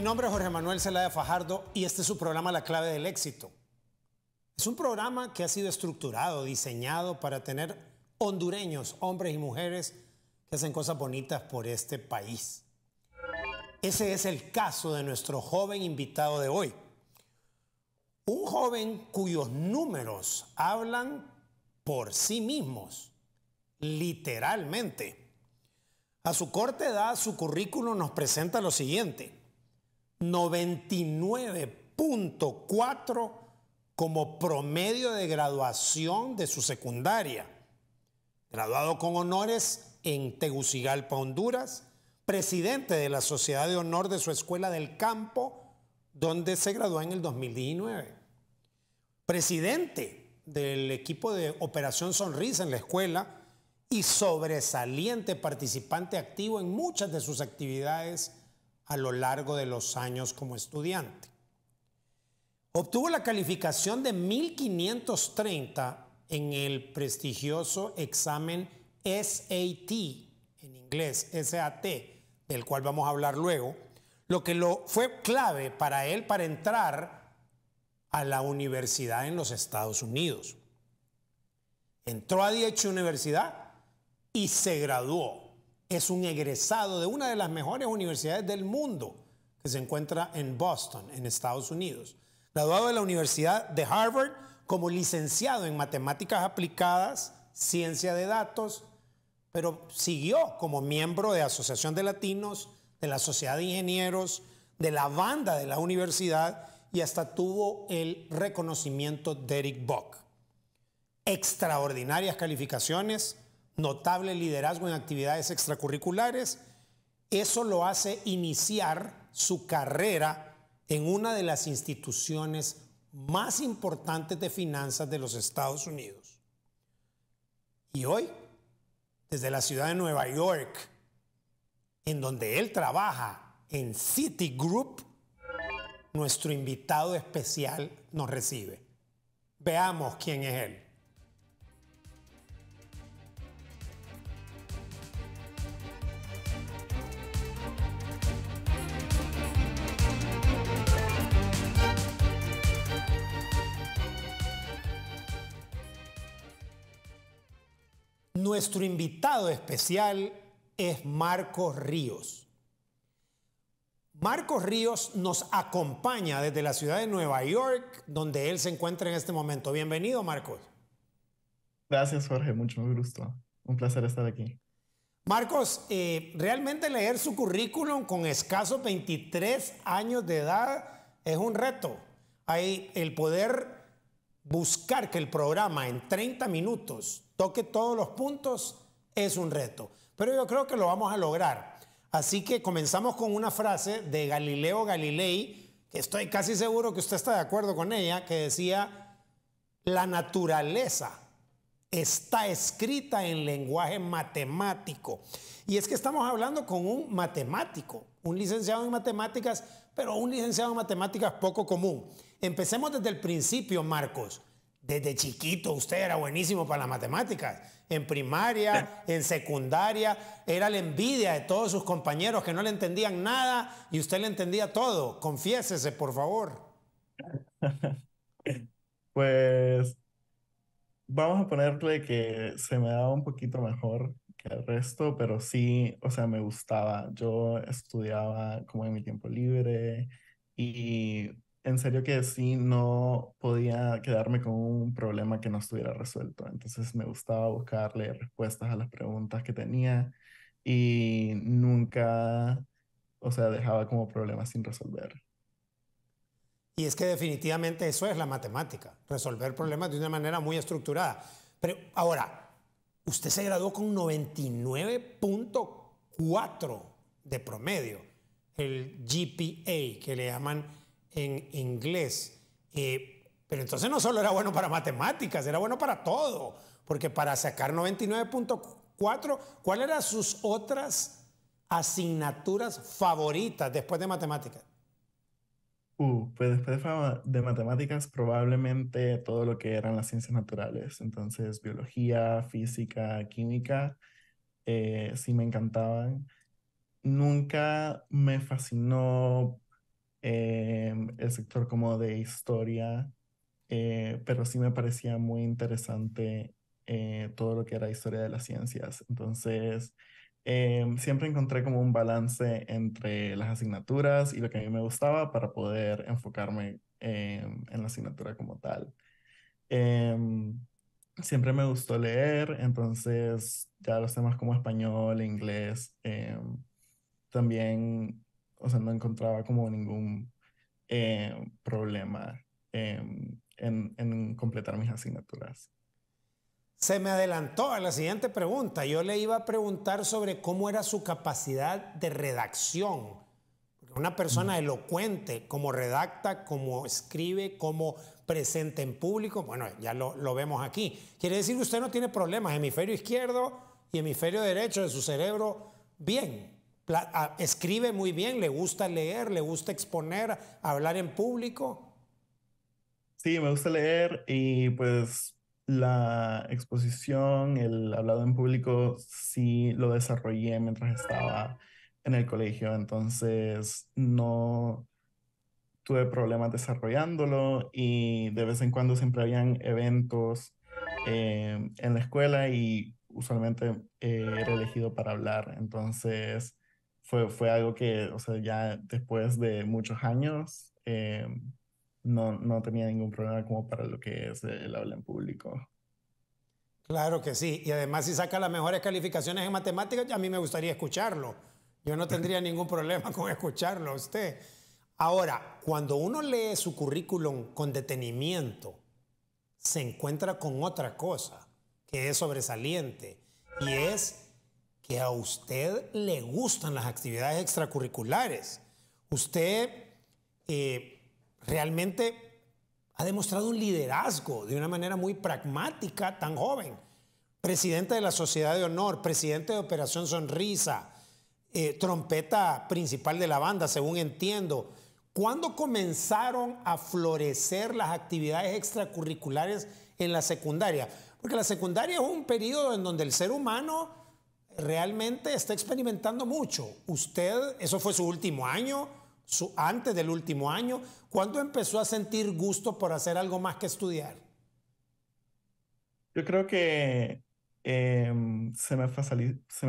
Mi nombre es Jorge Manuel Zelaya Fajardo y este es su programa La clave del éxito. Es un programa que ha sido estructurado, diseñado para tener hondureños, hombres y mujeres que hacen cosas bonitas por este país. Ese es el caso de nuestro joven invitado de hoy. Un joven cuyos números hablan por sí mismos, literalmente. A su corta edad, su currículo nos presenta lo siguiente. 99.4 como promedio de graduación de su secundaria. Graduado con honores en Tegucigalpa, Honduras, presidente de la Sociedad de Honor de su Escuela del Campo, donde se graduó en el 2019. Presidente del equipo de Operación Sonrisa en la escuela y sobresaliente participante activo en muchas de sus actividades a lo largo de los años como estudiante. Obtuvo la calificación de 1530 en el prestigioso examen SAT, en inglés SAT, del cual vamos a hablar luego, lo que lo, fue clave para él para entrar a la universidad en los Estados Unidos. Entró a dicha universidad y se graduó es un egresado de una de las mejores universidades del mundo, que se encuentra en Boston, en Estados Unidos. Graduado de la Universidad de Harvard como licenciado en matemáticas aplicadas, ciencia de datos, pero siguió como miembro de Asociación de Latinos, de la Sociedad de Ingenieros, de la banda de la universidad y hasta tuvo el reconocimiento de Eric Bock. Extraordinarias calificaciones, notable liderazgo en actividades extracurriculares. Eso lo hace iniciar su carrera en una de las instituciones más importantes de finanzas de los Estados Unidos. Y hoy, desde la ciudad de Nueva York, en donde él trabaja, en Citigroup, nuestro invitado especial nos recibe. Veamos quién es él. Nuestro invitado especial es Marcos Ríos. Marcos Ríos nos acompaña desde la ciudad de Nueva York, donde él se encuentra en este momento. Bienvenido, Marcos. Gracias, Jorge. Mucho gusto. Un placer estar aquí. Marcos, eh, realmente leer su currículum con escasos 23 años de edad es un reto. Hay el poder buscar que el programa en 30 minutos toque todos los puntos es un reto, pero yo creo que lo vamos a lograr. Así que comenzamos con una frase de Galileo Galilei, que estoy casi seguro que usted está de acuerdo con ella, que decía, la naturaleza está escrita en lenguaje matemático. Y es que estamos hablando con un matemático, un licenciado en matemáticas, pero un licenciado en matemáticas poco común. Empecemos desde el principio, Marcos. Desde chiquito usted era buenísimo para las matemáticas. En primaria, en secundaria, era la envidia de todos sus compañeros que no le entendían nada y usted le entendía todo. Confiésese, por favor. Pues vamos a ponerle que se me daba un poquito mejor que el resto, pero sí, o sea, me gustaba. Yo estudiaba como en mi tiempo libre y en serio que sí, no podía quedarme con un problema que no estuviera resuelto. Entonces me gustaba buscarle respuestas a las preguntas que tenía y nunca, o sea, dejaba como problema sin resolver. Y es que definitivamente eso es la matemática, resolver problemas de una manera muy estructurada. Pero ahora, usted se graduó con 99.4 de promedio, el GPA, que le llaman en inglés. Eh, pero entonces no solo era bueno para matemáticas, era bueno para todo, porque para sacar 99.4, ¿cuál eran sus otras asignaturas favoritas después de matemáticas? Uh, pues después de, matemáticas, probablemente todo lo que eran las ciencias naturales. Entonces, biología, física, química, eh, sí me encantaban. Nunca me fascinó Em, el sector como de historia, eh, pero sí me parecía muy interesante eh, todo lo que era historia de las ciencias. Entonces, em, siempre encontré como un balance entre las asignaturas y lo que a mí me gustaba para poder enfocarme em, en la asignatura como tal. siempre me gustó leer, entonces ya los temas como español, inglés, también o sea, no encontraba como ningún eh, problema em, en, completar mis asignaturas. Se me adelantó a la siguiente pregunta. Yo le iba a preguntar sobre cómo era su capacidad de redacción. Una persona elocuente, como redacta, como escribe, como presenta en público. Bueno, ya lo, lo, vemos aquí. Quiere decir que usted no tiene problemas. Hemisferio izquierdo y hemisferio derecho de su cerebro, bien escribe muy bien, le gusta leer, le gusta exponer, hablar en público. Sí, me gusta leer y pues la exposición, el hablado en público, sí lo desarrollé mientras estaba en el colegio, entonces no tuve problemas desarrollándolo y de vez en cuando siempre habían eventos eh, en la escuela y usualmente eh, era elegido para hablar, entonces fue, algo que, o sea, ya después de muchos años, eh, no, no tenía ningún problema como para lo que es el habla en público. Claro que sí. Y además, si saca las mejores calificaciones en matemáticas, a mí me gustaría escucharlo. Yo no tendría ningún problema con escucharlo a usted. Ahora, cuando uno lee su currículum con detenimiento, se encuentra con otra cosa que es sobresaliente y es que a usted le gustan las actividades extracurriculares. Usted eh, realmente ha demostrado un liderazgo de una manera muy pragmática, tan joven. Presidente de la Sociedad de Honor, presidente de Operación Sonrisa, eh, trompeta principal de la banda, según entiendo. ¿Cuándo comenzaron a florecer las actividades extracurriculares en la secundaria? Porque la secundaria es un periodo en donde el ser humano realmente está experimentando mucho. Usted, eso fue su último año, su, antes del último año. ¿Cuándo empezó a sentir gusto por hacer algo más que estudiar? Yo creo que em, se, me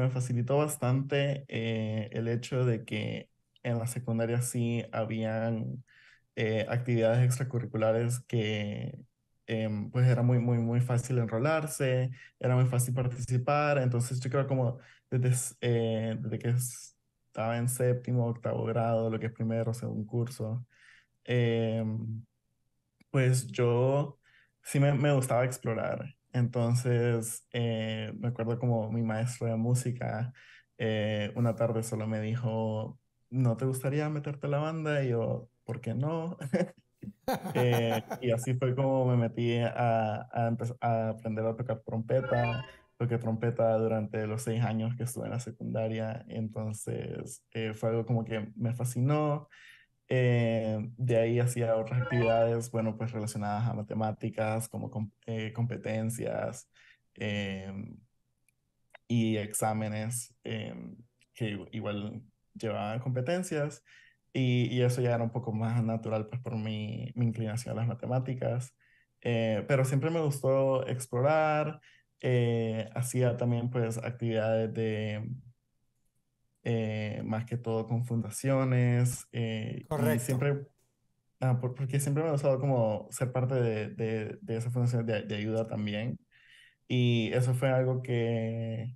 facilitó bastante eh, el hecho de que en la secundaria sí habían eh, actividades extracurriculares que Em, pues era muy, muy, muy fácil enrolarse, era muy fácil participar, entonces yo creo como desde, eh, desde que estaba en séptimo, octavo grado, lo que es primero, segundo curso, em, pues yo sí me, me gustaba explorar, entonces eh, me acuerdo como mi maestro de música eh, una tarde solo me dijo, ¿no te gustaría meterte a la banda? Y yo, ¿por qué no? Eh, y así fue como me metí a, a, a, aprender a tocar trompeta. Toqué trompeta durante los seis años que estuve en la secundaria, entonces eh, fue algo como que me fascinó. Eh, de ahí hacía otras actividades, bueno, pues relacionadas a matemáticas, como competencias em, y exámenes, em, que igual llevaban competencias. Y, y, eso ya era un poco más natural pues, por mi, mi inclinación a las matemáticas. Eh, pero siempre me gustó explorar. Eh, hacía también pues actividades de eh, más que todo con fundaciones. Correcto. Y siempre, ah, porque siempre me ha gustado como ser parte de, de, de esas fundaciones de, de, ayuda también. Y eso fue algo que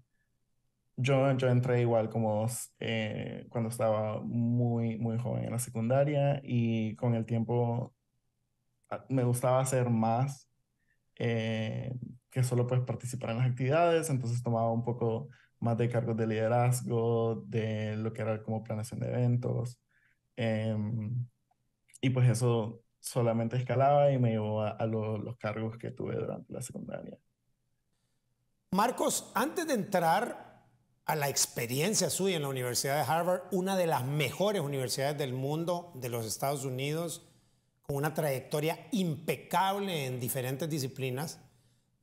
yo, entré igual como eh, cuando estaba muy, muy joven en la secundaria y con el tiempo ah, me gustaba hacer más eh, que solo pues participar en las actividades, entonces tomaba un poco más de cargos de liderazgo, de lo que era como planeación de eventos. Em, y pues eso solamente escalaba y me llevó a, los cargos que tuve durante la secundaria. Marcos, antes de entrar a la experiencia suya en la Universidad de Harvard, una de las mejores universidades del mundo, de los Estados Unidos, con una trayectoria impecable en diferentes disciplinas,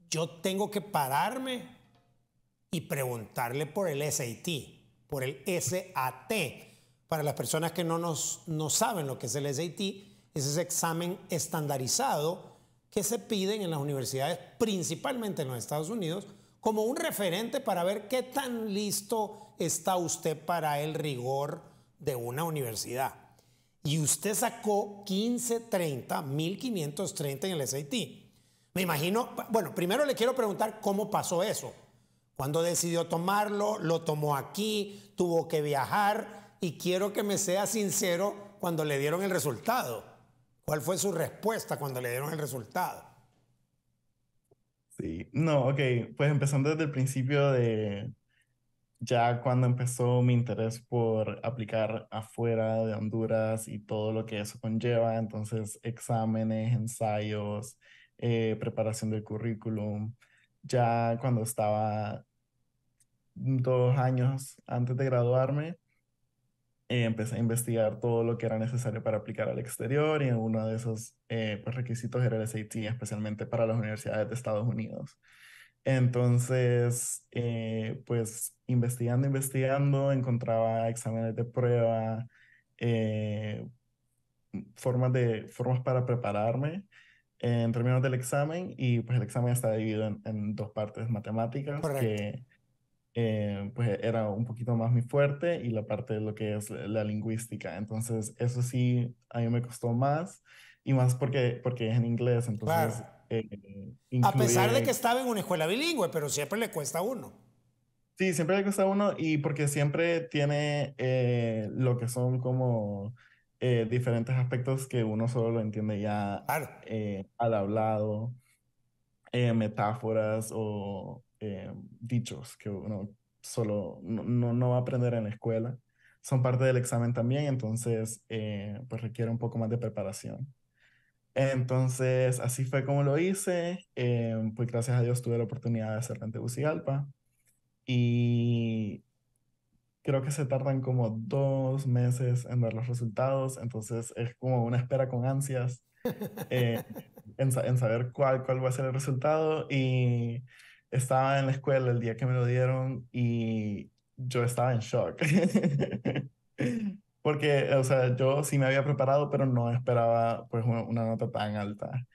yo tengo que pararme y preguntarle por el SAT, por el SAT. Para las personas que no, no saben lo que es el SAT, es ese examen estandarizado que se piden en las universidades, principalmente en los Estados Unidos, como un referente para ver qué tan listo está usted para el rigor de una universidad. Y usted sacó 1530, 1530 en el SAT. Me imagino, bueno, primero le quiero preguntar cómo pasó eso. Cuando decidió tomarlo, lo tomó aquí, tuvo que viajar y quiero que me sea sincero cuando le dieron el resultado. ¿Cuál fue su respuesta cuando le dieron el resultado? Sí, no, ok, pues empezando desde el principio de ya cuando empezó mi interés por aplicar afuera de Honduras y todo lo que eso conlleva, entonces exámenes, ensayos, eh, preparación del currículum, ya cuando estaba dos años antes de graduarme, empecé a investigar todo lo que era necesario para aplicar al exterior y uno de esos eh, pues, requisitos era el SAT, especialmente para las universidades de Estados Unidos. Entonces, eh, pues investigando, investigando, encontraba exámenes de prueba, eh, formas, de, formas para prepararme en términos del examen y pues el examen está dividido en, dos partes matemáticas eh, pues era un poquito más mi fuerte y la parte de lo que es la, lingüística. Entonces, eso sí, a mí me costó más y más porque, porque es en inglés. Entonces, eh, a pesar de que estaba en una escuela bilingüe, pero siempre le cuesta a uno. Sí, siempre le cuesta a uno y porque siempre tiene eh, lo que son como diferentes aspectos que uno solo lo entiende ya al hablado, metáforas o eh, dichos que uno solo no, va a aprender en la escuela. Son parte del examen también, entonces eh, pues requiere un poco más de preparación. Entonces, así fue como lo hice. Eh, pues gracias a Dios tuve la oportunidad de hacer en Tegucigalpa. Y creo que se tardan como dos meses en ver los resultados. Entonces, es como una espera con ansias en, en, saber cuál, cuál va a ser el resultado. Y estaba en la escuela el día que me lo dieron y yo estaba en shock. Porque, o sea, yo sí me había preparado, pero no esperaba pues una nota tan alta.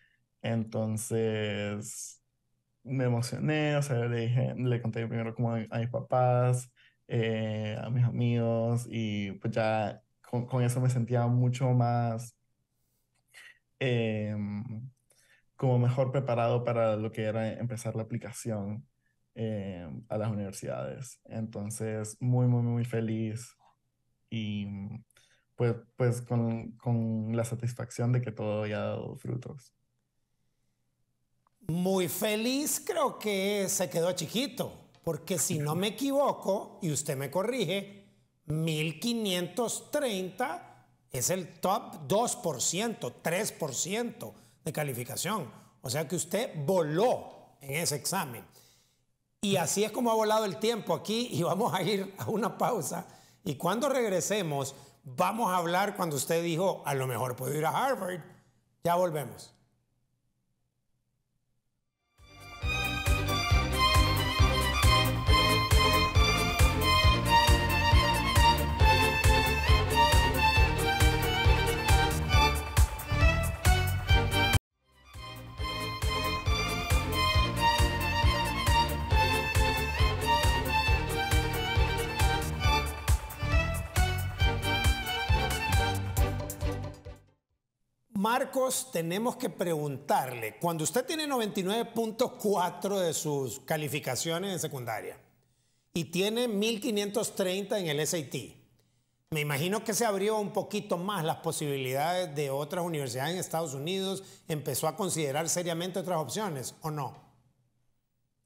Entonces me emocioné, o sea, le le conté primero como a, mis papás, eh, a mis amigos y pues ya con, eso me sentía mucho más em, como mejor preparado para lo que era empezar la aplicación eh, a las universidades. Entonces, muy, muy, muy feliz y mm, pues, pues con, con la satisfacción de que todo haya dado frutos. Muy feliz creo que se quedó chiquito, porque si no me equivoco, y usted me corrige, 1530 es el top 2%, 3% de calificación. O sea que usted voló en ese examen. Y así es como ha volado el tiempo aquí y vamos a ir a una pausa. Y cuando regresemos, vamos a hablar cuando usted dijo, a lo mejor puedo ir a Harvard. Ya volvemos. Marcos, tenemos que preguntarle, cuando usted tiene 99.4 de sus calificaciones en secundaria y tiene 1530 en el SAT, me imagino que se abrió un poquito más las posibilidades de otras universidades en Estados Unidos, empezó a considerar seriamente otras opciones, ¿o no?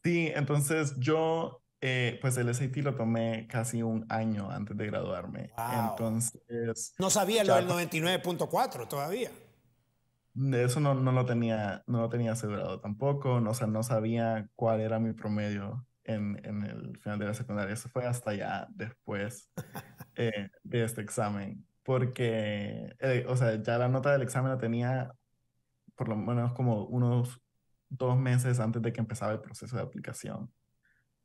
Sí, entonces yo, eh, pues el SAT lo tomé casi un año antes de graduarme. Entonces. No sabía lo del 99.4 todavía. De Eso no, no, lo tenía, no lo tenía asegurado tampoco, no, o sea, no sabía cuál era mi promedio en, el final de la secundaria. Eso fue hasta ya después eh, de este examen, porque, eh, o sea, ya la nota del examen la tenía por lo menos como unos dos meses antes de que empezaba el proceso de aplicación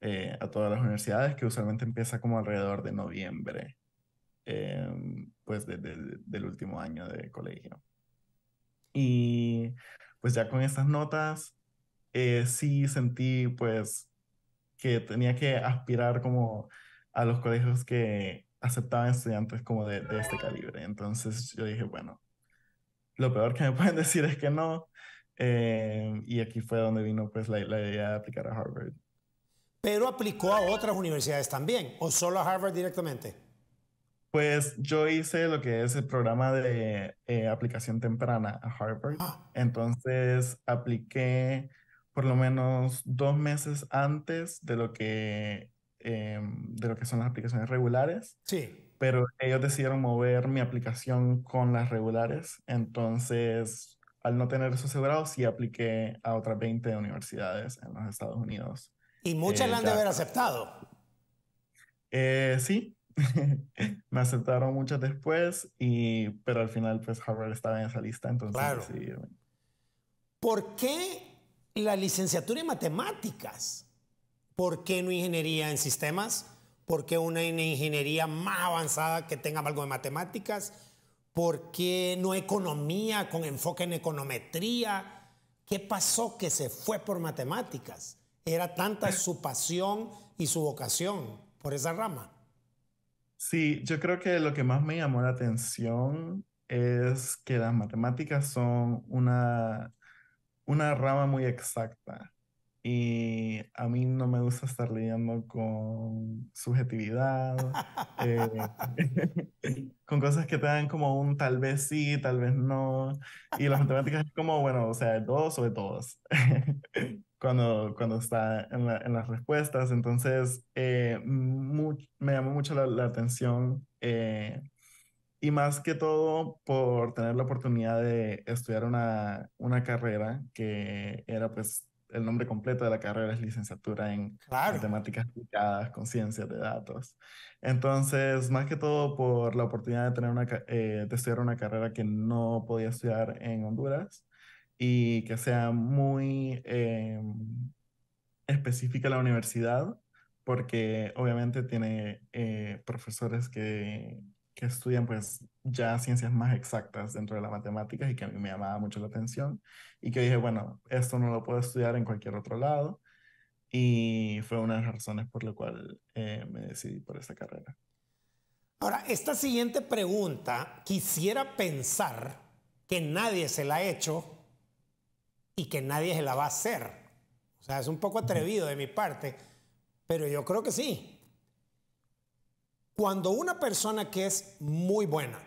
eh, a todas las universidades, que usualmente empieza como alrededor de noviembre, em, pues de, del último año de colegio. Y pues ya con estas notas, eh, sí sentí pues que tenía que aspirar como a los colegios que aceptaban estudiantes como de, este calibre. Entonces yo dije, bueno, lo peor que me pueden decir es que no. Eh, y aquí fue donde vino pues la, idea de aplicar a Harvard. Pero aplicó a otras universidades también, o solo a Harvard directamente. Pues yo hice lo que es el programa de eh, aplicación temprana a Harvard. Ah. Entonces apliqué por lo menos dos meses antes de lo que, em, de lo que son las aplicaciones regulares. Sí. Pero ellos decidieron mover mi aplicación con las regulares. Entonces, al no tener eso asegurado, sí apliqué a otras 20 universidades en los Estados Unidos. Y muchas las eh, la han de haber aceptado. Eh, sí, me aceptaron muchos después, y, pero al final pues Harvard estaba en esa lista, entonces claro. ¿Por qué la licenciatura en matemáticas? ¿Por qué no ingeniería en sistemas? ¿Por qué una ingeniería más avanzada que tenga algo de matemáticas? ¿Por qué no economía con enfoque en econometría? ¿Qué pasó que se fue por matemáticas? Era tanta su pasión y su vocación por esa rama. Sí, yo creo que lo que más me llamó la atención es que las matemáticas son una, una rama muy exacta y a mí no me gusta estar lidiando con subjetividad, eh, con cosas que te dan como un tal vez sí, tal vez no, y las matemáticas como, bueno, o sea, todos sobre todos. cuando, cuando está en, en las respuestas. Entonces, eh, me llamó mucho la, atención eh, y más que todo por tener la oportunidad de estudiar una, una carrera que era pues el nombre completo de la carrera es licenciatura en matemáticas aplicadas con ciencias de datos. Entonces, más que todo por la oportunidad de, tener una, eh, de estudiar una carrera que no podía estudiar en Honduras, y que sea muy em, específica la universidad, porque obviamente tiene eh, profesores que, que, estudian pues ya ciencias más exactas dentro de las matemáticas y que a mí me llamaba mucho la atención y que dije, bueno, esto no lo puedo estudiar en cualquier otro lado y fue una de las razones por la cual eh, me decidí por esta carrera. Ahora, esta siguiente pregunta quisiera pensar que nadie se la ha hecho y que nadie se la va a hacer. O sea, es un poco atrevido de mi parte, pero yo creo que sí. Cuando una persona que es muy buena,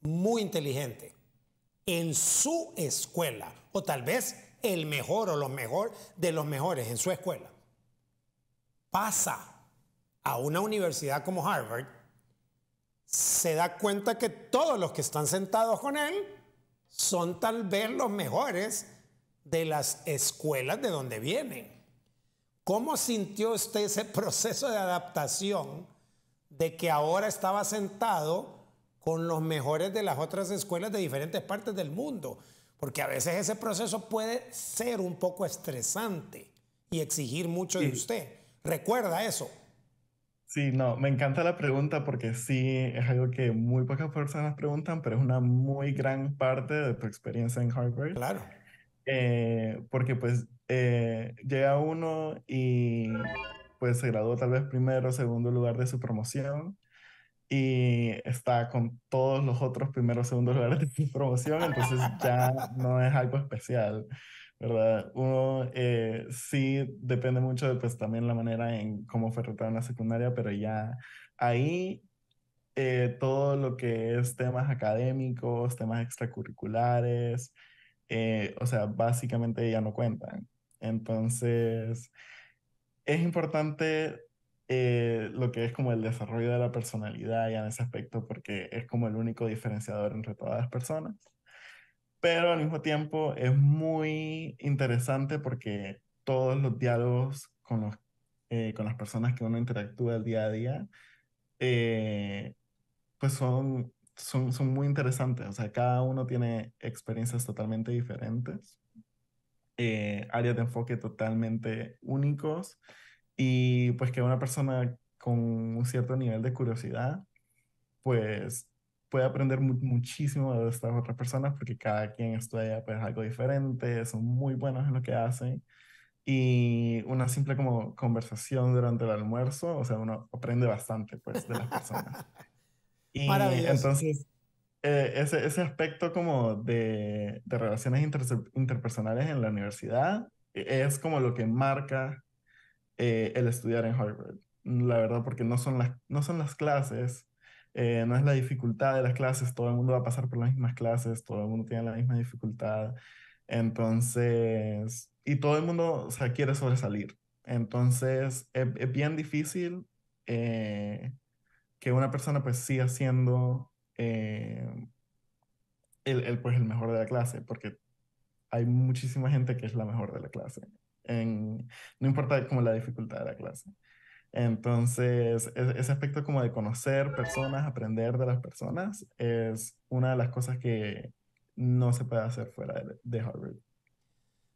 muy inteligente, en su escuela, o tal vez el mejor o lo mejor de los mejores en su escuela, pasa a una universidad como Harvard, se da cuenta que todos los que están sentados con él son tal vez los mejores de las escuelas de donde vienen. ¿Cómo sintió usted ese proceso de adaptación de que ahora estaba sentado con los mejores de las otras escuelas de diferentes partes del mundo? Porque a veces ese proceso puede ser un poco estresante y exigir mucho de usted. Recuerda eso. Sí, no, me encanta la pregunta porque sí es algo que muy pocas personas preguntan, pero es una muy gran parte de tu experiencia en Harvard. Claro. Eh, porque pues eh, llega uno y pues se graduó tal vez primero o segundo lugar de su promoción y está con todos los otros primeros segundos lugares de su promoción, entonces ya no es algo especial, ¿verdad? Uno eh, sí depende mucho de pues también la manera en cómo fue tratada en la secundaria, pero ya ahí todo lo que es temas académicos, temas extracurriculares, eh, o sea, básicamente ya no cuentan. Entonces, es importante eh, lo que es como el desarrollo de la personalidad y en ese aspecto, porque es como el único diferenciador entre todas las personas. Pero al mismo tiempo es muy interesante porque todos los diálogos con, eh, con las personas que uno interactúa el día a día, pues son son, muy interesantes, o sea, cada uno tiene experiencias totalmente diferentes, eh, áreas de enfoque totalmente únicos y pues que una persona con un cierto nivel de curiosidad, pues puede aprender muchísimo de estas otras personas porque cada quien estudia pues algo diferente, son muy buenos en lo que hacen y una simple como conversación durante el almuerzo, o sea, uno aprende bastante pues de las personas. Y entonces, eh, ese, ese, aspecto como de, relaciones interpersonales en la universidad e-, es como lo que marca eh, el estudiar en Harvard. La verdad, porque no son las, no son las clases, eh, no es la dificultad de las clases, todo el mundo va a pasar por las mismas clases, todo el mundo tiene la misma dificultad. Entonces, y todo el mundo o quiere sobresalir. Entonces, es, bien difícil que una persona pues siga siendo eh, el, pues, el mejor de la clase, porque hay muchísima gente que es la mejor de la clase, en, no importa como la dificultad de la clase. Entonces, e-, ese aspecto como de conocer personas, aprender de las personas, es una de las cosas que no se puede hacer fuera de, Harvard.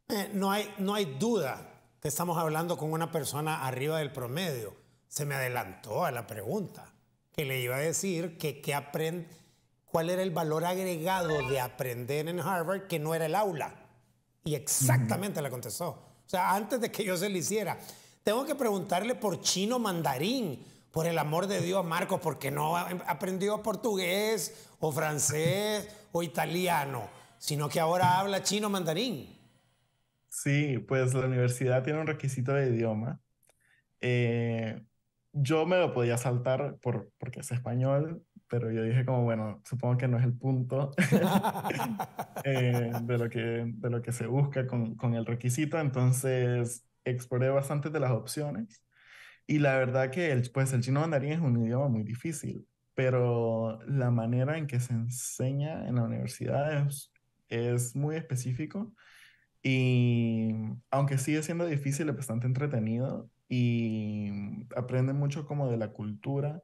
Eh, no, hay, no hay duda que estamos hablando con una persona arriba del promedio. Se me adelantó a la pregunta que le iba a decir que, que aprend... cuál era el valor agregado de aprender en Harvard que no era el aula. Y exactamente le contestó. O sea, antes de que yo se le hiciera, tengo que preguntarle por chino mandarín. Por el amor de Dios, marco porque no aprendió portugués o francés o italiano, sino que ahora habla chino mandarín. Sí, pues la universidad tiene un requisito de idioma. Eh, yo me lo podía saltar por, porque es español, pero yo dije como, bueno, supongo que no es el punto eh, de, lo que, de lo que se busca con, el requisito, entonces exploré bastantes de las opciones y la verdad que el, pues el chino mandarín es un idioma muy difícil, pero la manera en que se enseña en la universidad es, es muy específico y aunque sigue siendo difícil, es bastante entretenido y mm, aprende mucho como de la cultura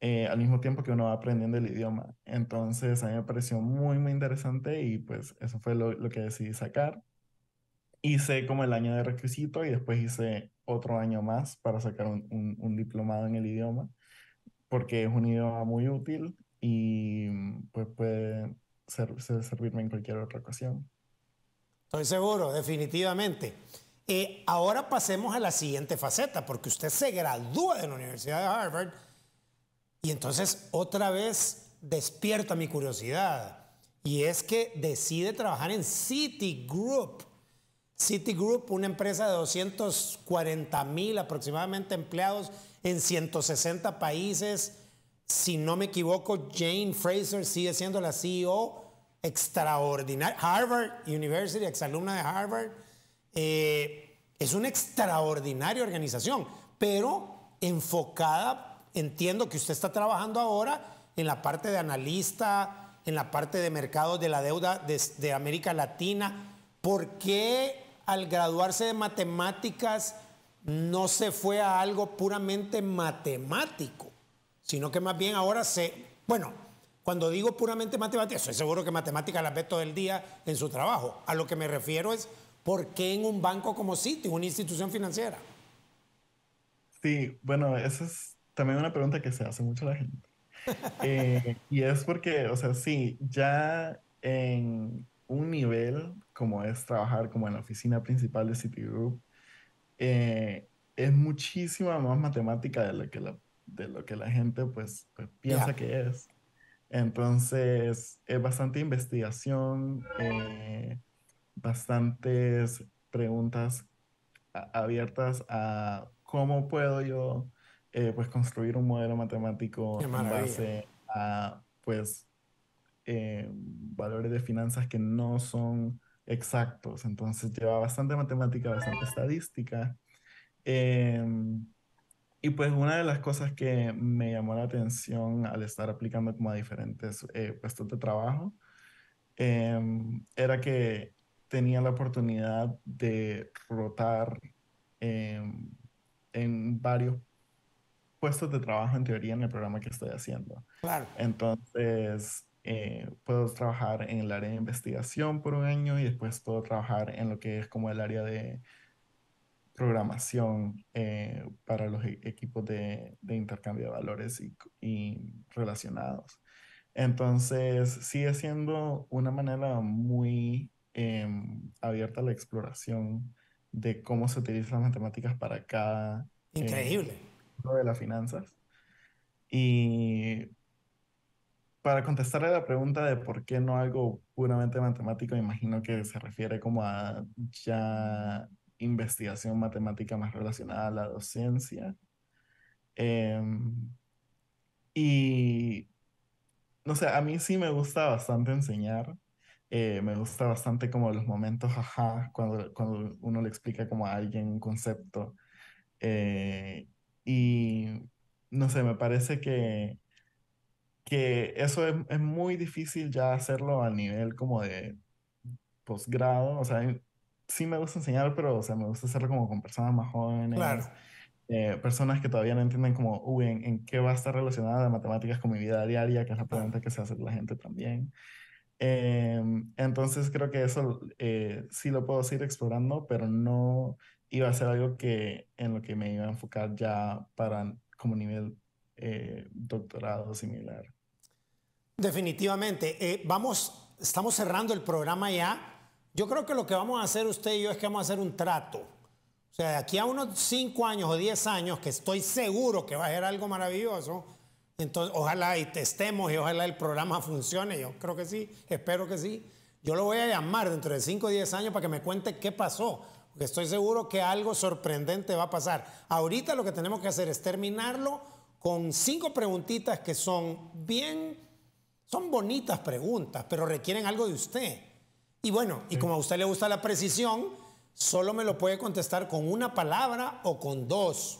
eh, al mismo tiempo que uno va aprendiendo el idioma. Entonces a mí me pareció muy, muy interesante y pues eso fue lo, que decidí sacar. Hice como el año de requisito y después hice otro año más para sacar un, un, diplomado en el idioma, porque es un idioma muy útil y mm, pues puede servirme en cualquier otra ocasión. Estoy seguro, definitivamente. Eh, ahora pasemos a la siguiente faceta, porque usted se gradúa de la Universidad de Harvard y entonces otra vez despierta mi curiosidad. Y es que decide trabajar en Citigroup. Citigroup, una empresa de 240 mil aproximadamente empleados en 160 países. Si no me equivoco, Jane Fraser sigue siendo la CEO extraordinaria. Harvard University, exalumna de Harvard eh, es una extraordinaria organización, pero enfocada, entiendo que usted está trabajando ahora en la parte de analista, en la parte de mercados de la deuda de, América Latina. ¿Por qué al graduarse de matemáticas no se fue a algo puramente matemático, sino que más bien ahora se, bueno, cuando digo puramente matemáticas, estoy seguro que matemáticas las ve todo el día en su trabajo. A lo que me refiero es ¿Por qué en un banco como Citi, una institución financiera? Sí, bueno, esa es también una pregunta que se hace mucho a la gente. eh, y es porque, o sea, sí, ya en un nivel como es trabajar como en la oficina principal de Citigroup, eh, es muchísima más matemática de lo que la, de lo que la gente pues, pues piensa que es. Entonces, es bastante investigación. Eh, bastantes preguntas abiertas a cómo puedo yo eh, pues construir un modelo matemático en base a pues eh, valores de finanzas que no son exactos. Entonces lleva bastante matemática, bastante estadística. Em, y pues una de las cosas que me llamó la atención al estar aplicando como a diferentes eh, puestos de trabajo em, era que tenía la oportunidad de rotar em, en varios puestos de trabajo en teoría en el programa que estoy haciendo. Entonces, eh, puedo trabajar en el área de investigación por un año y después puedo trabajar en lo que es como el área de programación eh, para los e-, equipos de, intercambio de valores y, y, relacionados. Entonces, sigue siendo una manera muy Em, abierta la exploración de cómo se utilizan las matemáticas para cada... Em, Increíble. de las finanzas. Y para contestarle la pregunta de por qué no algo puramente matemático, imagino que se refiere como a ya investigación matemática más relacionada a la docencia. Em, y, no sé, a mí sí me gusta bastante enseñar. Eh, me gusta bastante como los momentos, ajá, cuando, uno le explica como a alguien un concepto. Eh, y no sé, me parece que, que eso es, muy difícil ya hacerlo a nivel como de posgrado. O sea, sí me gusta enseñar, pero o sea, me gusta hacerlo como con personas más jóvenes. Eh, personas que todavía no entienden como, uy, ¿en, qué va a estar relacionada la matemáticas con mi vida diaria, que es la pregunta que se hace la gente también. Em, entonces creo que eso eh, sí lo puedo seguir explorando, pero no iba a ser algo que en lo que me iba a enfocar ya para como nivel eh, doctorado similar. Definitivamente. Eh, vamos, estamos cerrando el programa ya. Yo creo que lo que vamos a hacer usted y yo es que vamos a hacer un trato. O sea, de aquí a unos 5 años o 10 años, que estoy seguro que va a ser algo maravilloso, entonces, ojalá y testemos y ojalá el programa funcione. Yo creo que sí, espero que sí. Yo lo voy a llamar dentro de 5 o 10 años para que me cuente qué pasó, porque estoy seguro que algo sorprendente va a pasar. Ahorita lo que tenemos que hacer es terminarlo con cinco preguntitas que son bien, son bonitas preguntas, pero requieren algo de usted. Y bueno, y como a usted le gusta la precisión, solo me lo puede contestar con una palabra o con dos.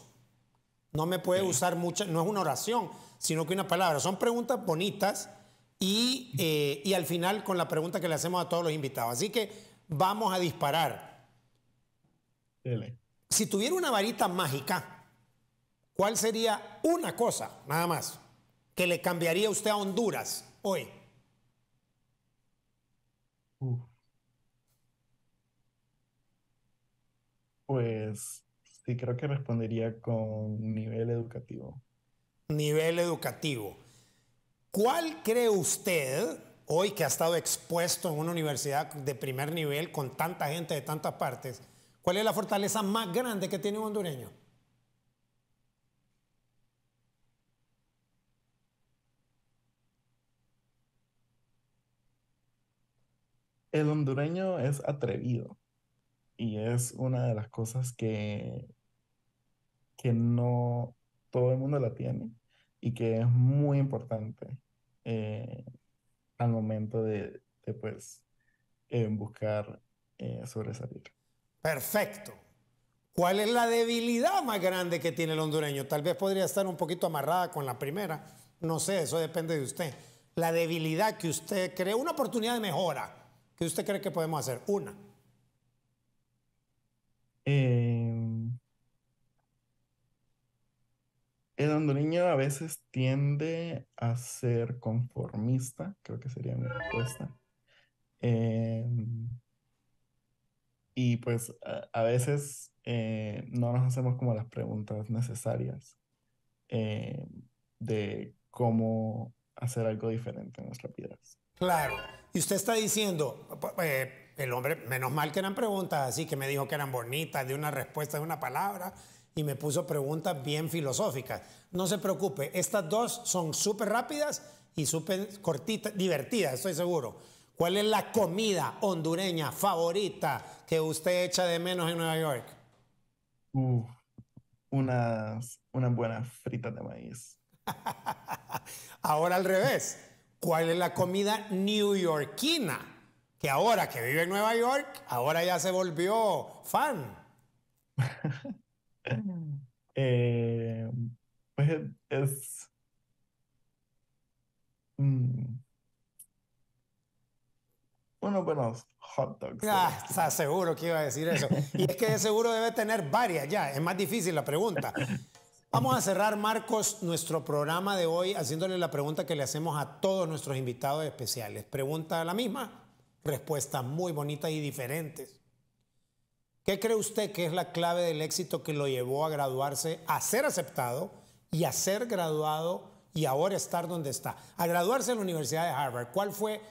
No me puede usar mucha, no es una oración sino que una palabra. Son preguntas bonitas eh, y, al final con la pregunta que le hacemos a todos los invitados. Así que vamos a disparar. Si tuviera una varita mágica, ¿cuál sería una cosa, nada más, que le cambiaría usted a Honduras hoy? Pues sí, creo que respondería con nivel educativo nivel educativo. ¿Cuál cree usted, hoy que ha estado expuesto en una universidad de primer nivel con tanta gente de tantas partes, cuál es la fortaleza más grande que tiene un hondureño? El hondureño es atrevido y es una de las cosas que, que no todo el mundo la tiene y que es muy importante eh, al momento de, pues, eh, buscar eh, sobresalir. Perfecto. ¿Cuál es la debilidad más grande que tiene el hondureño? Tal vez podría estar un poquito amarrada con la primera. No sé, eso depende de usted. La debilidad que usted cree, una oportunidad de mejora que usted cree que podemos hacer. Una. Eh, El hondureño a veces tiende a ser conformista, creo que sería mi respuesta. Em, y pues a, veces eh, no nos hacemos como las preguntas necesarias eh, de cómo hacer algo diferente en nuestras vidas. Claro. Y usted está diciendo, eh, el hombre, menos mal que eran preguntas así, que me dijo que eran bonitas, de una respuesta, de una palabra y me puso preguntas bien filosóficas. No se preocupe, estas dos son súper rápidas y súper cortitas, divertidas, estoy seguro. ¿Cuál es la comida hondureña favorita que usted echa de menos en Nueva York? Uh, unas, buenas fritas de maíz. ahora al revés. ¿Cuál es la comida newyorkina? Que ahora que vive en Nueva York, ahora ya se volvió fan. Mm. Eh, pues es... Mm, bueno, hot dogs. Ah, seguro que iba a decir eso. Y es que seguro debe tener varias ya. Es más difícil la pregunta. Vamos a cerrar, Marcos, nuestro programa de hoy haciéndole la pregunta que le hacemos a todos nuestros invitados especiales. Pregunta la misma, respuestas muy bonitas y diferentes. ¿Qué cree usted que es la clave del éxito que lo llevó a graduarse, a ser aceptado y a ser graduado y ahora estar donde está? A graduarse en la Universidad de Harvard. ¿Cuál fue,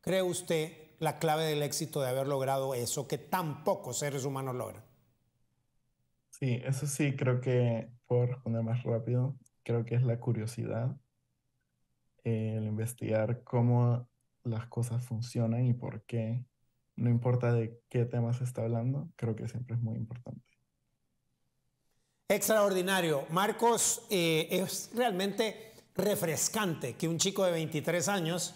cree usted, la clave del éxito de haber logrado eso que tan pocos seres humanos logran? Sí, eso sí, creo que, por responder más rápido, creo que es la curiosidad, el investigar cómo las cosas funcionan y por qué no importa de qué tema se está hablando, creo que siempre es muy importante. Extraordinario. Marcos, eh, es realmente refrescante que un chico de 23 años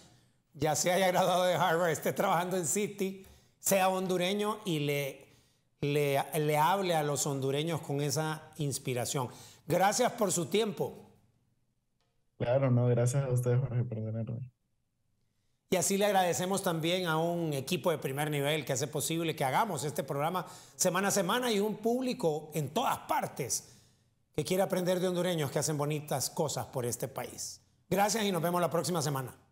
ya se haya graduado de Harvard, esté trabajando en City, sea hondureño y le, le, hable a los hondureños con esa inspiración. Gracias por su tiempo. Claro, no, gracias a ustedes, Jorge, por tenerme. Y así le agradecemos también a un equipo de primer nivel que hace posible que hagamos este programa semana a semana y un público en todas partes que quiere aprender de hondureños que hacen bonitas cosas por este país. Gracias y nos vemos la próxima semana.